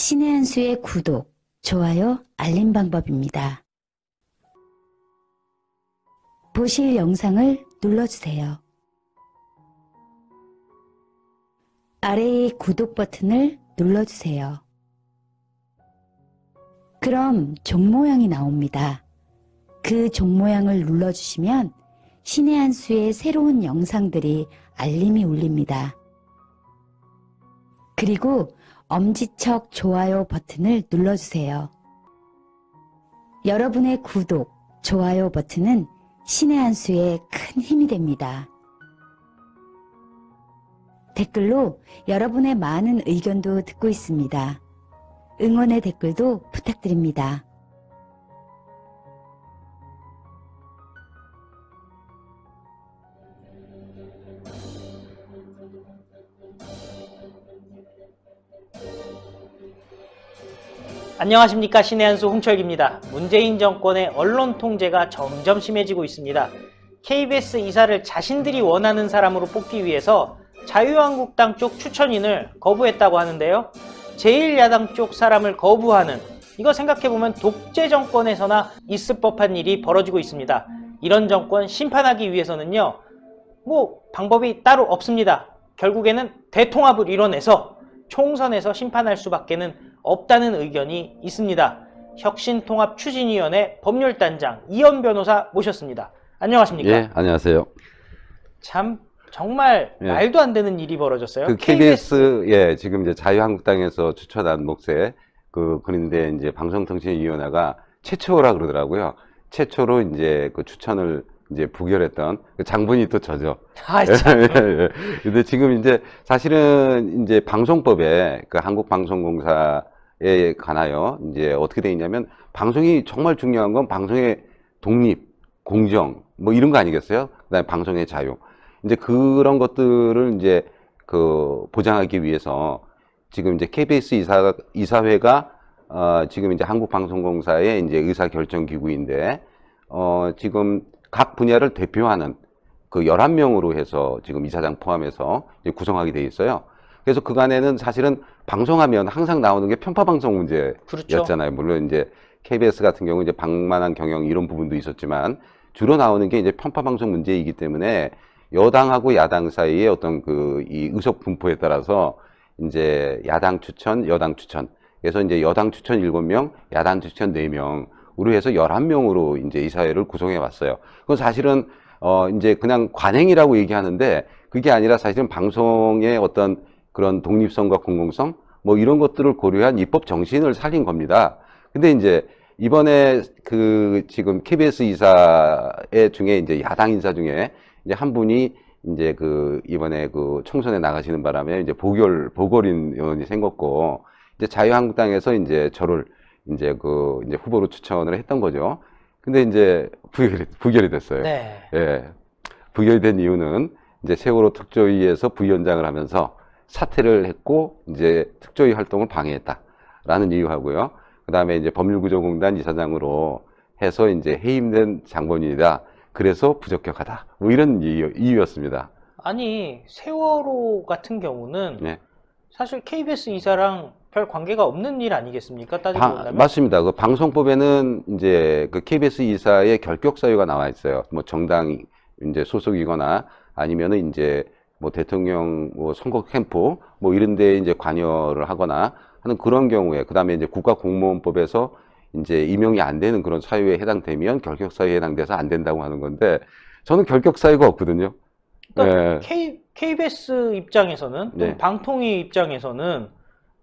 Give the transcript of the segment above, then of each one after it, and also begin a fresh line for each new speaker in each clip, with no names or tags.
신의 한 수의 구독, 좋아요, 알림 방법입니다. 보실 영상을 눌러주세요. 아래의 구독 버튼을 눌러주세요. 그럼 종 모양이 나옵니다. 그 종 모양을 눌러주시면 신의 한 수의 새로운 영상들이 알림이 울립니다. 그리고 엄지척 좋아요 버튼을 눌러주세요. 여러분의 구독, 좋아요 버튼은 신의 한 수에 큰 힘이 됩니다. 댓글로 여러분의 많은 의견도 듣고 있습니다. 응원의 댓글도 부탁드립니다. 안녕하십니까 신의 한수 홍철기입니다. 문재인 정권의 언론 통제가 점점 심해지고 있습니다. KBS 이사를 자신들이 원하는 사람으로 뽑기 위해서 자유한국당 쪽 추천인을 거부했다고 하는데요. 제1야당 쪽 사람을 거부하는 이거 생각해보면 독재 정권에서나 있을 법한 일이 벌어지고 있습니다. 이런 정권 심판하기 위해서는요. 뭐 방법이 따로 없습니다. 결국에는 대통합을 이뤄내서 총선에서 심판할 수밖에는 없다는 의견이 있습니다. 혁신통합추진위원회 법률단장 이현 변호사 모셨습니다. 안녕하십니까? 예, 안녕하세요. 참 정말 예. 말도 안 되는 일이 벌어졌어요. 그 KBS,
KBS 예 지금 이제 자유한국당에서 추천한 목세 그 그런데 이제 방송통신위원회가 최초라 그러더라고요. 최초로 이제 그 추천을 이제 부결했던 그 장본이 또 저죠. 아, 예, 예. 근데 지금 이제 사실은 이제 방송법에 그 한국방송공사 에 예, 예, 가나요? 이제 어떻게 돼 있냐면 방송이 정말 중요한 건 방송의 독립, 공정 뭐 이런 거 아니겠어요? 그다음에 방송의 자유. 이제 그런 것들을 이제 그 보장하기 위해서 지금 이제 KBS 이사 이사회가 어 지금 이제 한국방송공사의 이제 의사 결정 기구인데 어 지금 각 분야를 대표하는 그 열한 명으로 해서 지금 이사장 포함해서 이제 구성하게 돼 있어요. 그래서 그간에는 사실은 방송하면 항상 나오는 게 편파 방송 문제였잖아요. 그렇죠. 물론 이제 KBS 같은 경우 이제 방만한 경영 이런 부분도 있었지만 주로 나오는 게 이제 편파 방송 문제이기 때문에 여당하고 야당 사이의 어떤 그 이 의석 분포에 따라서 이제 야당 추천, 여당 추천. 그래서 이제 여당 추천 일곱 명 야당 추천 네명 우리 해서 열한 명으로 이제 이 사회를 구성해 왔어요. 그건 사실은 어 이제 그냥 관행이라고 얘기하는데 그게 아니라 사실은 방송의 어떤 그런 독립성과 공공성 뭐 이런 것들을 고려한 입법 정신을 살린 겁니다. 근데 이제 이번에 그 지금 KBS 이사의 중에 이제 야당 인사 중에 이제 한 분이 이제 그 이번에 그 총선에 나가시는 바람에 이제 보궐 보궐인 의원이 생겼고 이제 자유한국당에서 이제 저를 이제 그 이제 후보로 추천을 했던 거죠. 근데 이제 부결이, 부결이 됐어요. 네. 예. 부결이 된 이유는 이제 세월호 특조위에서 부위원장을 하면서 사퇴를 했고 이제 특조위 활동을 방해했다라는 이유하고요. 그다음에 이제 법률구조공단 이사장으로 해서 이제 해임된 장본인이다. 그래서 부적격하다. 뭐 이런 이유, 였습니다
아니 세월호 같은 경우는 네. 사실 KBS 이사랑 별 관계가 없는 일 아니겠습니까? 따지고 바, 본다면
맞습니다. 그 방송법에는 이제 그 KBS 이사의 결격 사유가 나와 있어요. 뭐 정당 이제 소속이거나 아니면은 이제 뭐 대통령 뭐 선거 캠프 뭐 이런 데 이제 관여를 하거나 하는 그런 경우에 그다음에 이제 국가공무원법에서 이제 임명이 안 되는 그런 사유에 해당되면 결격사유에 해당돼서 안 된다고 하는 건데 저는 결격사유가 없거든요. 그러니까 네.
K, KBS 입장에서는 네. 방통위 입장에서는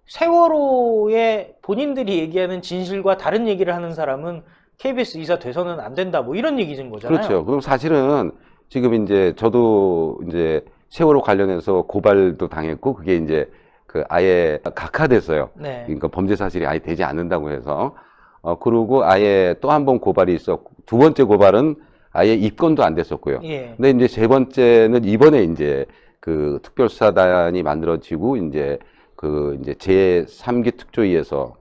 세월호의 본인들이 얘기하는 진실과 다른 얘기를 하는 사람은 KBS 이사 돼서는 안 된다 뭐 이런 얘기인 거잖아요. 그렇죠.
그럼 사실은 지금 이제 저도 이제 세월호 관련해서 고발도 당했고 그게 이제 그 아예 각하됐어요. 네. 그러니까 범죄 사실이 아예 되지 않는다고 해서 어 그리고 아예 또 한 번 고발이 있었고 두 번째 고발은 아예 입건도 안 됐었고요. 예. 근데 이제 세 번째는 이번에 이제 그 특별수사단이 만들어지고 이제 그 이제 제3기 특조위에서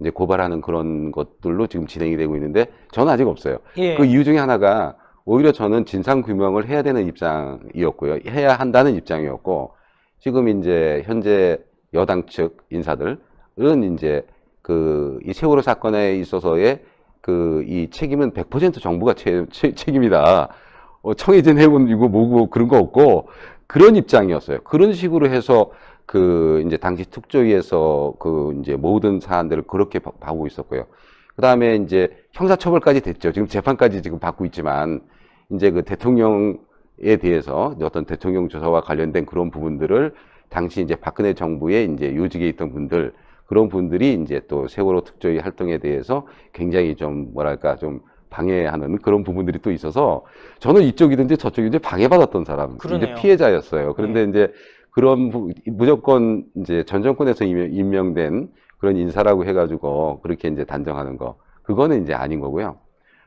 이제 고발하는 그런 것들로 지금 진행이 되고 있는데 저는 아직 없어요. 예. 그 이유 중에 하나가 오히려 저는 진상 규명을 해야 되는 입장이었고요. 해야 한다는 입장이었고 지금 이제 현재 여당 측 인사들은 이제 그 이 세월호 사건에 있어서의 그 이 책임은 100% 정부가 채, 채, 책임이다. 어, 청해진 해군이거 뭐고 그런 거 없고 그런 입장이었어요. 그런 식으로 해서 그 이제 당시 특조위에서 그 이제 모든 사안들을 그렇게 봐, 보고 있었고요. 그 다음에 이제 형사처벌까지 됐죠. 지금 재판까지 지금 받고 있지만 이제 그 대통령에 대해서 어떤 대통령 조사와 관련된 그런 부분들을 당시 이제 박근혜 정부의 이제 요직에 있던 분들 그런 분들이 이제 또 세월호 특조위 활동에 대해서 굉장히 좀 뭐랄까 좀 방해하는 그런 부분들이 또 있어서 저는 이쪽이든지 저쪽이든지 방해받았던 사람, 그러네요. 이제 피해자였어요. 그런데 네. 이제 그런 부, 무조건 이제 전 정권에서 임명, 된 그런 인사라고 해가지고 그렇게 이제 단정하는 거 그거는 이제 아닌 거고요.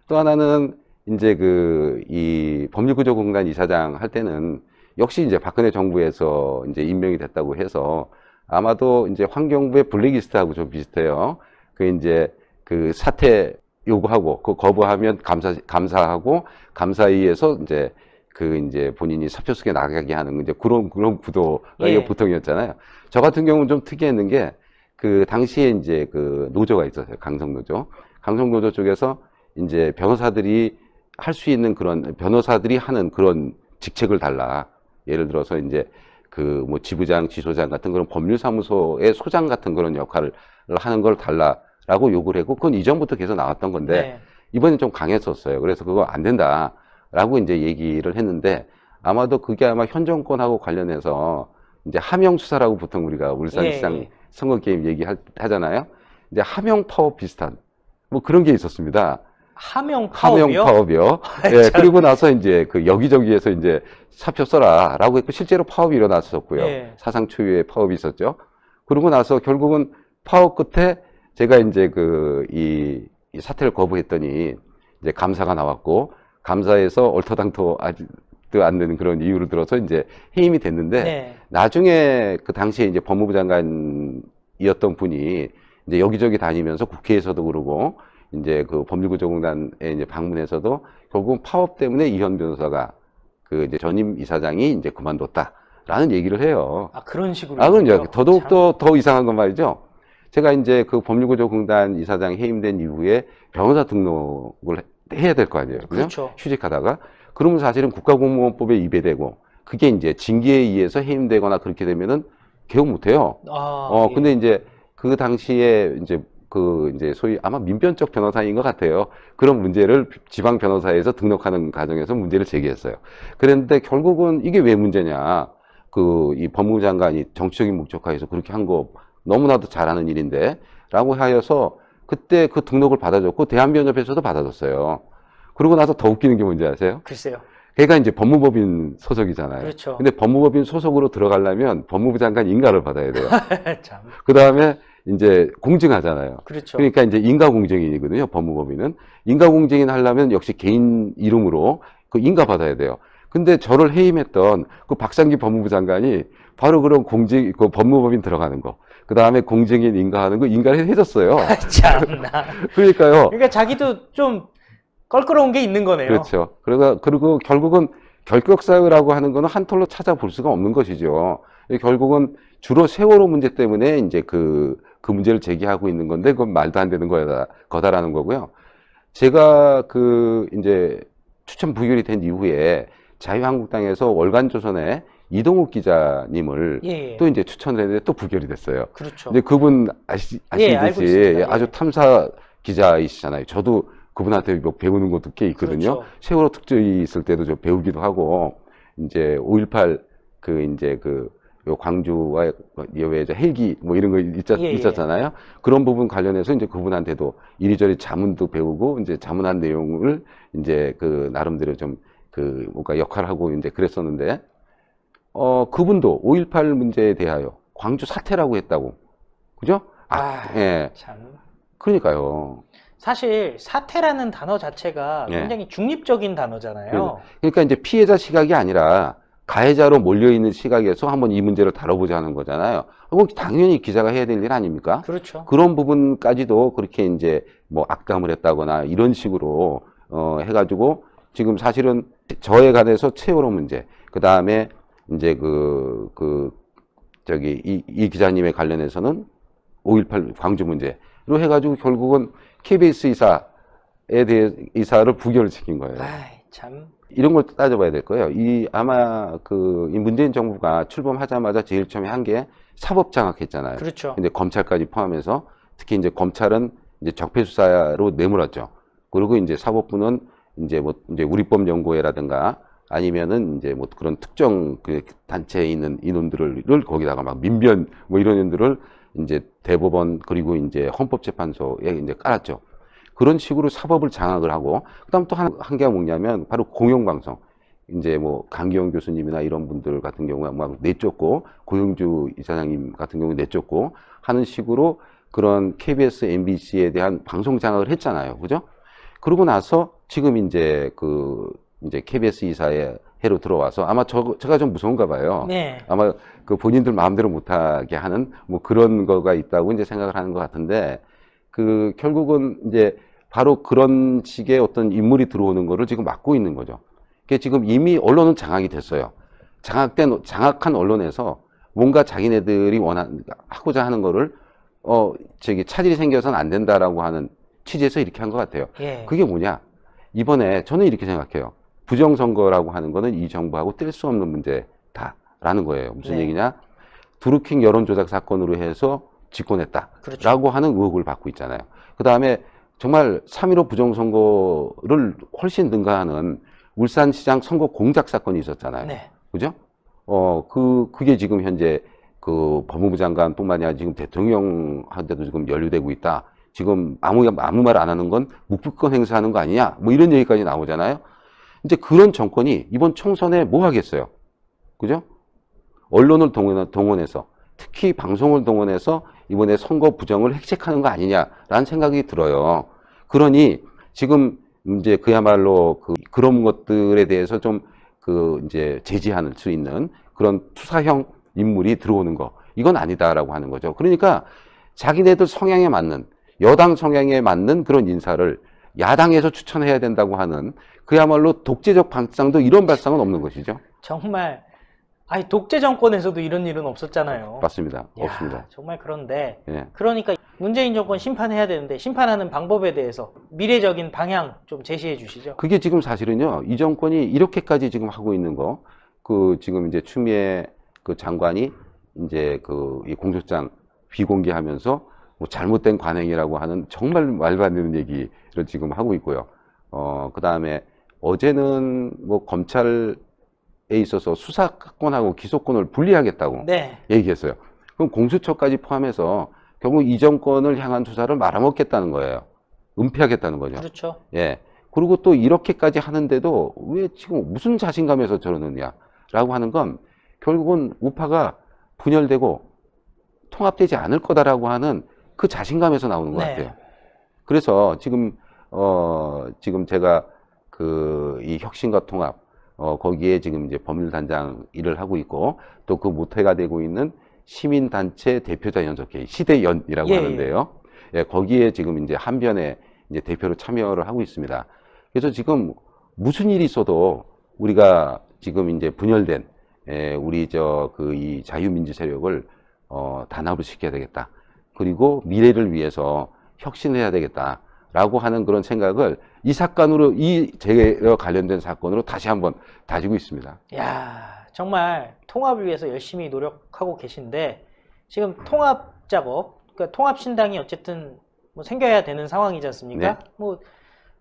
또 하나는 이제 그 이 법률구조공단 이사장 할 때는 역시 이제 박근혜 정부에서 이제 임명이 됐다고 해서 아마도 이제 환경부의 블랙리스트하고 좀 비슷해요. 그 이제 그 사퇴 요구하고 그 거부하면 감사 감사하고 감사위에서 이제 그 이제 본인이 사표 속에 나가게 하는 이제 그런 그런 구도가 예. 보통이었잖아요. 저 같은 경우는 좀 특이했는 게그 당시에 이제 그 노조가 있었어요. 강성 노조. 강성 노조 쪽에서 이제 변호사들이 할수 있는 그런 변호사들이 하는 그런 직책을 달라. 예를 들어서 이제 그 뭐 지부장, 지소장 같은 그런 법률사무소의 소장 같은 그런 역할을 하는 걸 달라라고 요구를 했고 그건 이전부터 계속 나왔던 건데 네. 이번에좀 강했었어요. 그래서 그거 안 된다라고 이제 얘기를 했는데 아마도 그게 아마 현 정권하고 관련해서 이제 함영 수사라고 보통 우리가 울산시장 예. 예. 선거 게임 얘기하잖아요. 이제 함영 파워 비슷한 뭐 그런 게 있었습니다.
하명 파업이요. 하명
파업이요. 예, 그리고 나서 이제 그 여기저기에서 이제 사표 써라라고 했고 실제로 파업이 일어났었고요. 예. 사상 초유의 파업이 있었죠. 그러고 나서 결국은 파업 끝에 제가 이제 그이 이사태를 거부했더니 이제 감사가 나왔고 감사에서 얼터당토 아직도 안 되는 그런 이유를 들어서 이제 해임이 됐는데 네. 나중에 그 당시에 이제 법무부 장관이었던 분이 이제 여기저기 다니면서 국회에서도 그러고 이제 그 법률구조공단에 이제 방문해서도 결국 은 파업 때문에 이현 변호사가 그 이제 전임 이사장이 이제 그만뒀다라는 얘기를 해요. 아
그런 식으로. 아 그럼요. 더더욱 더,
더 이상한 건 말이죠. 제가 이제 그 법률구조공단 이사장 해임된 이후에 변호사 등록을 해야 될 거 아니에요. 그렇죠. 휴직하다가 그러면 사실은 국가공무원법에 위배되고 그게 이제 징계에 의해서 해임되거나 그렇게 되면은 개업 못해요. 아, 어 예. 근데 이제 그 당시에 이제 그 이제 소위 아마 민변적 변호사인 것 같아요. 그런 문제를 지방 변호사에서 등록하는 과정에서 문제를 제기했어요. 그런데 결국은 이게 왜 문제냐? 그 이 법무부 장관이 정치적인 목적하에서 그렇게 한 거 너무나도 잘하는 일인데라고 하여서 그때 그 등록을 받아줬고 대한변협에서도 받아줬어요. 그러고 나서 더 웃기는 게 뭔지 아세요? 글쎄요. 걔가 이제 법무법인 소속이잖아요. 그렇죠. 근데 법무법인 소속으로 들어가려면 법무부 장관 인가를 받아야 돼요. 참. 그 다음에 이제 공증하잖아요. 그렇죠. 그러니까 이제 인가공증인이거든요. 법무법인은 인가공증인 하려면 역시 개인 이름으로 그 인가 받아야 돼요. 근데 저를 해임했던 그 박상기 법무부 장관이 바로 그런 공직그 법무법인 들어가는 거. 그 다음에 공증인 인가하는 거 인가를 해줬어요. 참나. 그러니까요.
그러니까 자기도 좀 껄끄러운 게 있는 거네요. 그렇죠.
그러다 그러니까 그리고 결국은 결격사유라고 하는 거는 한 톨로 찾아볼 수가 없는 것이죠. 결국은 주로 세월호 문제 때문에 이제 그그 문제를 제기하고 있는 건데 그건 말도 안 되는 거다, 거다라는 거고요. 제가 그 이제 추천 부결이 된 이후에 자유한국당에서 월간조선에 이동욱 기자님을 예, 예. 또 이제 추천을 했는데 또 부결이 됐어요. 그렇죠. 근데 그분 아시, 예, 아시듯이 예, 아주 예. 탐사 기자이시잖아요. 저도 그분한테 뭐 배우는 것도 꽤 있거든요. 그렇죠. 세월호 특조위 있을 때도 저 배우기도 하고 이제 5.18 그 이제 그요 광주와 예외에 헬기 뭐 이런 거 있었, 예, 예, 있었잖아요. 예. 그런 부분 관련해서 이제 그분한테도 이리저리 자문도 배우고 이제 자문한 내용을 이제 그 나름대로 좀 그 뭔가 역할을 하고 이제 그랬었는데 어 그분도 5.18 문제에 대하여 광주 사태라고 했다고 그죠? 아, 아 예. 참. 그러니까요.
사실 사태라는 단어 자체가 예. 굉장히 중립적인 단어잖아요.
그러니까 이제 피해자 시각이 아니라 가해자로 몰려있는 시각에서 한번 이 문제를 다뤄보자는 거잖아요. 당연히 기자가 해야 될 일 아닙니까? 그렇죠. 그런 부분까지도 그렇게 이제 뭐 악담을 했다거나 이런 식으로 어, 해가지고 지금 사실은 저에 관해서 채우로 문제, 그 다음에 이제 그, 그, 저기, 이, 이 기자님에 관련해서는 5.18 광주 문제로 해가지고 결국은 KBS 이사에 대해 이사를 부결시킨 거예요. 아이, 참. 이런 걸 따져봐야 될 거예요. 이 아마 그이 문재인 정부가 출범하자마자 제일 처음에 한 게 사법 장악했잖아요. 그렇죠. 근데 검찰까지 포함해서 특히 이제 검찰은 이제 적폐 수사로 내몰았죠. 그리고 이제 사법부는 이제 뭐 이제 우리법 연구회라든가 아니면은 이제 뭐 그런 특정 그 단체에 있는 인원들을 거기다가 막 민변 뭐 이런 인들을 이제 대법원 그리고 이제 헌법재판소에 이제 깔았죠. 그런 식으로 사법을 장악을 하고 그다음 또 한한 개가 뭐냐면 바로 공영방송. 이제 뭐 강기영 교수님이나 이런 분들 같은 경우에 막 내쫓고 고영주 이사장님 같은 경우에 내쫓고 하는 식으로 그런 KBS, MBC에 대한 방송 장악을 했잖아요. 그죠? 그러고 나서 지금 이제 그 이제 KBS 이사의 해로 들어와서 아마 저, 제가 좀 무서운가 봐요. 네. 아마 그 본인들 마음대로 못하게 하는 뭐 그런 거가 있다고 이제 생각을 하는 것 같은데 그 결국은 이제 바로 그런 식의 어떤 인물이 들어오는 거를 지금 막고 있는 거죠. 그게 지금 이미 언론은 장악이 됐어요. 장악된 장악한 언론에서 뭔가 자기네들이 원한 하고자 하는 거를 어 저기 차질이 생겨서는 안 된다라고 하는 취지에서 이렇게 한 것 같아요. 예. 그게 뭐냐? 이번에 저는 이렇게 생각해요. 부정선거라고 하는 거는 이 정부하고 뗄 수 없는 문제다라는 거예요. 무슨 네. 얘기냐? 두루킹 여론조작 사건으로 해서 집권했다라고 그렇죠. 하는 의혹을 받고 있잖아요. 그 다음에 정말 3.15 부정선거를 훨씬 능가하는 울산시장 선거 공작 사건이 있었잖아요. 네. 그죠? 어, 그, 그게 지금 현재 그 법무부 장관뿐만 아니라 지금 대통령한테도 지금 연루되고 있다. 지금 아무, 아무 말 안 하는 건 묵비권 행사하는 거 아니냐. 뭐 이런 얘기까지 나오잖아요. 이제 그런 정권이 이번 총선에 뭐 하겠어요? 그죠? 언론을 동원, 동원해서 특히 방송을 동원해서 이번에 선거 부정을 핵책하는 거 아니냐라는 생각이 들어요. 그러니 지금 이제 그야말로 그 그런 것들에 대해서 좀그 이제 제지할 수 있는 그런 투사형 인물이 들어오는 거 이건 아니다라고 하는 거죠. 그러니까 자기네들 성향에 맞는 여당 성향에 맞는 그런 인사를 야당에서 추천해야 된다고 하는 그야말로 독재적 발상도 이런 발상은 없는 것이죠.
정말 아니 독재 정권에서도 이런 일은 없었잖아요.
맞습니다. 야, 없습니다.
정말 그런데 예. 그러니까 문재인 정권 심판해야 되는데 심판하는 방법에 대해서 미래적인 방향 좀 제시해 주시죠. 그게
지금 사실은요. 이 정권이 이렇게까지 지금 하고 있는 거. 그 지금 이제 추미애 그 장관이 이제 그 이 공소장 비공개하면서 뭐 잘못된 관행이라고 하는 정말 말도 안 되는 얘기를 지금 하고 있고요. 어, 그다음에 어제는 뭐 검찰 에 있어서 수사권하고 기소권을 분리하겠다고 네. 얘기했어요. 그럼 공수처까지 포함해서 결국 이 정권을 향한 수사를 말아먹겠다는 거예요. 은폐하겠다는 거죠. 그렇죠. 예. 그리고 또 이렇게까지 하는데도 왜 지금 무슨 자신감에서 저러느냐라고 하는 건 결국은 우파가 분열되고 통합되지 않을 거다라고 하는 그 자신감에서 나오는 것 네. 같아요. 그래서 지금 어 지금 제가 그 이 혁신과 통합 어, 거기에 지금 이제 법률단장 일을 하고 있고 또 그 모태가 되고 있는 시민단체 대표자 연석회의 시대연이라고 예. 하는데요. 예. 예, 거기에 지금 이제 한변에 이제 대표로 참여를 하고 있습니다. 그래서 지금 무슨 일이 있어도 우리가 지금 이제 분열된 에, 예, 우리 저 그 이 자유민주 세력을 어, 단합을 시켜야 되겠다. 그리고 미래를 위해서 혁신해야 되겠다. 라고 하는 그런 생각을 이 사건으로 이재계와 관련된 사건으로 다시 한번 다지고 있습니다.
야 정말 통합을 위해서 열심히 노력하고 계신데 지금 통합 작업, 그러니까 통합 신당이 어쨌든 뭐 생겨야 되는 상황이지 않습니까? 네. 뭐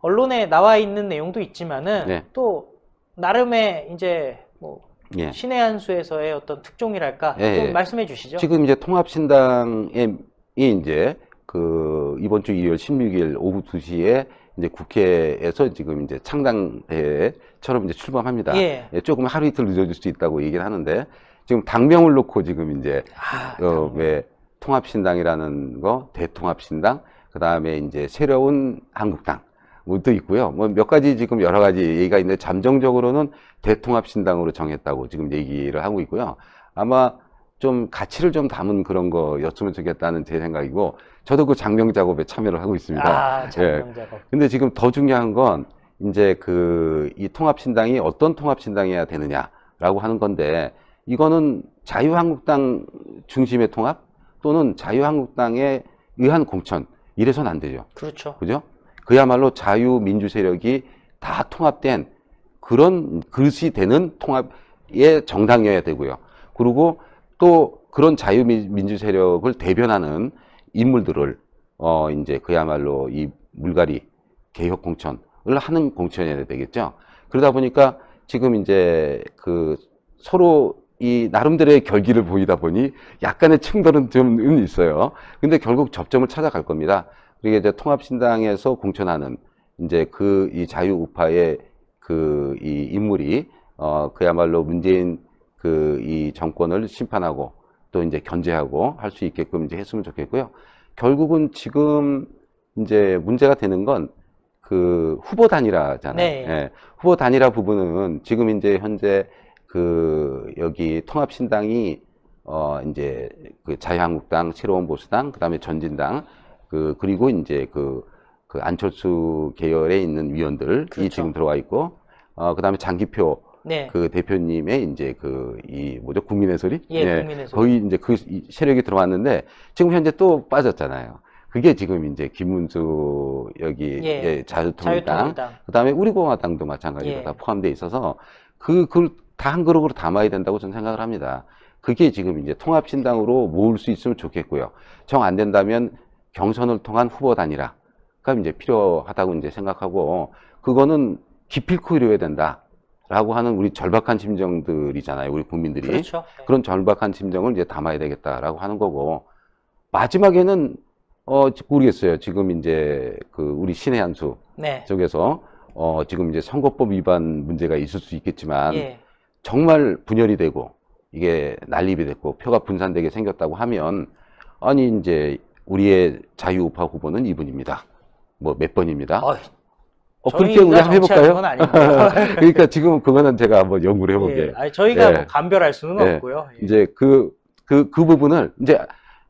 언론에 나와 있는 내용도 있지만은 네. 또 나름의 이제 뭐 예. 신의 한 수에서의 어떤 특종이랄까 예, 예. 말씀해 주시죠. 지금
이제 통합신당이 이제 그 이번 주 일요일 16일 오후 2시에 이제 국회에서 지금 이제 창당회처럼 이제 출범합니다. 예. 예. 조금 하루 이틀 늦어질 수 있다고 얘기를 하는데 지금 당명을 놓고 지금 이제 아, 어, 왜 통합신당이라는 거 대통합신당 그다음에 이제 새로운 한국당 뭐도 있고요. 뭐 몇 가지 지금 여러 가지 얘기가 있는데 잠정적으로는 대통합신당으로 정했다고 지금 얘기를 하고 있고요. 아마 좀 가치를 좀 담은 그런 거여쭤면 좋겠다는 제 생각이고 저도 그 장명 작업에 참여를 하고 있습니다. 아, 장명 예. 작업. 예. 근데 지금 더 중요한 건 이제 그 이 통합신당이 어떤 통합신당이어야 되느냐라고 하는 건데 이거는 자유한국당 중심의 통합 또는 자유한국당에 의한 공천 이래선 안 되죠. 그렇죠. 그죠? 그야말로 자유민주 세력이 다 통합된 그런 그릇이 되는 통합의 정당이어야 되고요. 그리고 또 그런 자유민주 세력을 대변하는 인물들을 어 이제 그야말로 이 물갈이 개혁 공천을 하는 공천이 어야 되겠죠. 그러다 보니까 지금 이제 그 서로 이 나름대로의 결기를 보이다 보니 약간의 충돌은 좀 있어요. 근데 결국 접점을 찾아갈 겁니다. 그리고 이제 통합신당에서 공천하는 이제 그 이 자유우파의 그 이 인물이 어 그야말로 문재인 그이 정권을 심판하고 또 이제 견제하고 할 수 있게끔 이제 했으면 좋겠고요. 결국은 지금 이제 문제가 되는 건 그 후보 단일화잖아요. 네. 예. 후보 단일화 부분은 지금 이제 현재 그 여기 통합신당이 어 이제 그 자유한국당, 새로운 보수당, 그다음에 전진당 그 그리고 이제 그, 그 안철수 계열에 있는 위원들이 그렇죠. 지금 들어와 있고 어 그다음에 장기표 네. 그 대표님의 이제 그 이 뭐죠 국민의 소리, 예, 네. 국민의 소리. 거기 이제 그 세력이 들어왔는데 지금 현재 또 빠졌잖아요. 그게 지금 이제 김문수 여기 예, 예, 자유통일당, 그다음에 우리공화당도 마찬가지로 예. 다 포함돼 있어서 그 그걸 다 한 그룹으로 담아야 된다고 저는 생각을 합니다. 그게 지금 이제 통합신당으로 모을 수 있으면 좋겠고요. 정 안 된다면 경선을 통한 후보 단일화가 이제 필요하다고 이제 생각하고 그거는 기필코 이루어야 된다. 라고 하는 우리 절박한 심정들이잖아요. 우리 국민들이. 그렇죠. 네. 그런 절박한 심정을 이제 담아야 되겠다라고 하는 거고, 마지막에는, 어, 모르겠어요. 지금 이제 그 우리 신의 한수 네. 쪽에서, 어, 지금 이제 선거법 위반 문제가 있을 수 있겠지만, 예. 정말 분열이 되고, 이게 난립이 됐고, 표가 분산되게 생겼다고 하면, 아니, 이제 우리의 자유우파 후보는 이분입니다. 뭐 몇 번입니다. 어이. 어, 그렇게 우리 한번 해볼까요? 그러니까 지금 그거는 제가 한번 연구를 해볼게요. 예, 아니, 저희가 예. 뭐 간별할 수는 예. 없고요. 예. 이제 그, 그, 그 부분을 이제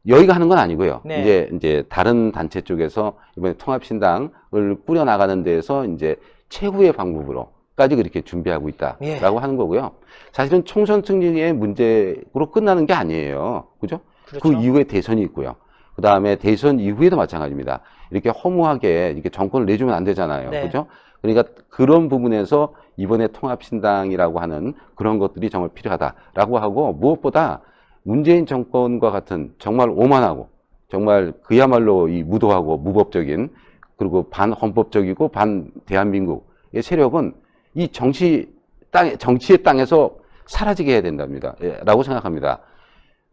여기가 하는 건 아니고요. 네. 이제, 이제 다른 단체 쪽에서 이번에 통합신당을 꾸려나가는 데에서 이제 최후의 방법으로까지 그렇게 준비하고 있다라고 예. 하는 거고요. 사실은 총선 승리의 문제로 끝나는 게 아니에요. 그죠? 그 그렇죠. 그 이후에 대선이 있고요. 그 다음에 대선 이후에도 마찬가지입니다. 이렇게 허무하게 이렇게 정권을 내주면 안 되잖아요. 네. 그죠? 그러니까 그런 부분에서 이번에 통합신당이라고 하는 그런 것들이 정말 필요하다라고 하고 무엇보다 문재인 정권과 같은 정말 오만하고 정말 그야말로 이 무도하고 무법적인 그리고 반헌법적이고 반 대한민국의 세력은 이 정치 땅 정치의 땅에서 사라지게 해야 된답니다. 예, 라고 생각합니다.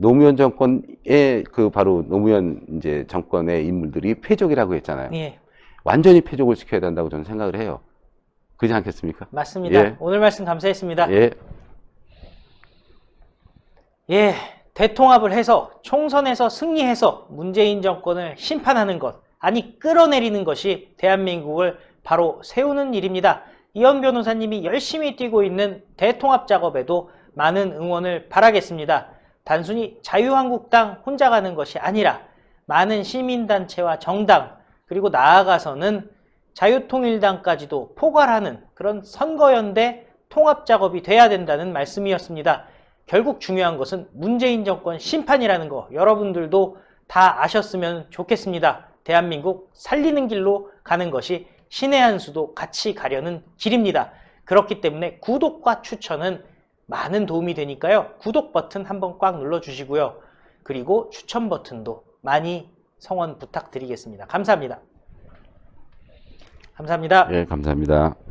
노무현 정권의 그 바로 노무현 이제 정권의 인물들이 폐족이라고 했잖아요. 예. 완전히 폐족을 시켜야 된다고 저는 생각을 해요. 그렇지 않겠습니까? 맞습니다. 예.
오늘 말씀 감사했습니다. 예. 예, 대통합을 해서 총선에서 승리해서 문재인 정권을 심판하는 것, 아니 끌어내리는 것이 대한민국을 바로 세우는 일입니다. 이현 변호사님이 열심히 뛰고 있는 대통합 작업에도 많은 응원을 바라겠습니다. 단순히 자유한국당 혼자 가는 것이 아니라 많은 시민단체와 정당 그리고 나아가서는 자유통일당까지도 포괄하는 그런 선거연대 통합작업이 돼야 된다는 말씀이었습니다. 결국 중요한 것은 문재인 정권 심판이라는 거 여러분들도 다 아셨으면 좋겠습니다. 대한민국 살리는 길로 가는 것이 신의 한 수도 같이 가려는 길입니다. 그렇기 때문에 구독과 추천은 많은 도움이 되니까요. 구독 버튼 한번 꽉 눌러주시고요. 그리고 추천 버튼도 많이 성원 부탁드리겠습니다. 감사합니다. 감사합니다. 예, 감사합니다.